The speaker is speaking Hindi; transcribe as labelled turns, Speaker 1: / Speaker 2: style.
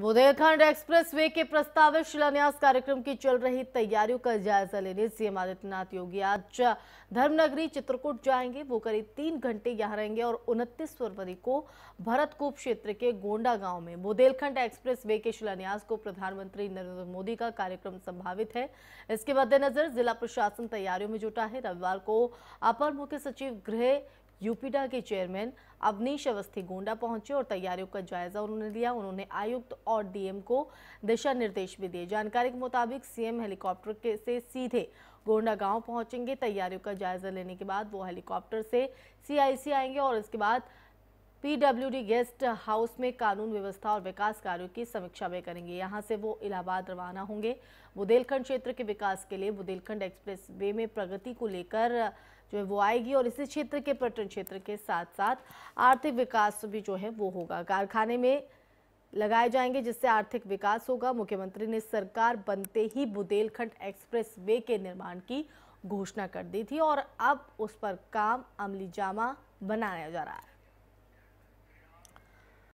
Speaker 1: बुंदेलखंड एक्सप्रेसवे के प्रस्तावित शिलान्यास कार्यक्रम की चल रही तैयारियों का जायजा लेने सीएम आदित्यनाथ योगी आज धर्मनगरी चित्रकूट जाएंगे वो करीब तीन घंटे यहाँ रहेंगे और 29 फरवरी को भरतकूप क्षेत्र के गोंडा गांव में बुंदेलखंड एक्सप्रेसवे के शिलान्यास को प्रधानमंत्री नरेंद्र मोदी का कार्यक्रम संभावित है इसके मद्देनजर जिला प्रशासन तैयारियों में जुटा है रविवार को अपर मुख्य सचिव गृह यूपीडा के चेयरमैन अवनीश अवस्थी गोंडा पहुंचे और तैयारियों का जायजा उन्होंने लिया उन्होंने आयुक्त और डीएम को दिशा निर्देश भी दिए जानकारी के मुताबिक सीएम हेलीकॉप्टर के से सीधे गोंडा गांव पहुंचेंगे तैयारियों का जायजा लेने के बाद वो हेलीकॉप्टर से सीआईसी आएंगे और इसके बाद पीडब्ल्यूडी गेस्ट हाउस में कानून व्यवस्था और विकास कार्यों की समीक्षा भी करेंगे यहां से वो इलाहाबाद रवाना होंगे बुदेलखंड क्षेत्र के विकास के लिए बुदेलखंड एक्सप्रेस वे में प्रगति को लेकर जो है वो आएगी और इसी क्षेत्र के पर्यटन क्षेत्र के साथ साथ आर्थिक विकास भी जो है वो होगा कारखाने में लगाए जाएंगे जिससे आर्थिक विकास होगा मुख्यमंत्री ने सरकार बनते ही बुदेलखंड एक्सप्रेस वे के निर्माण की घोषणा कर दी थी और अब उस पर काम जामा बनाया जा रहा है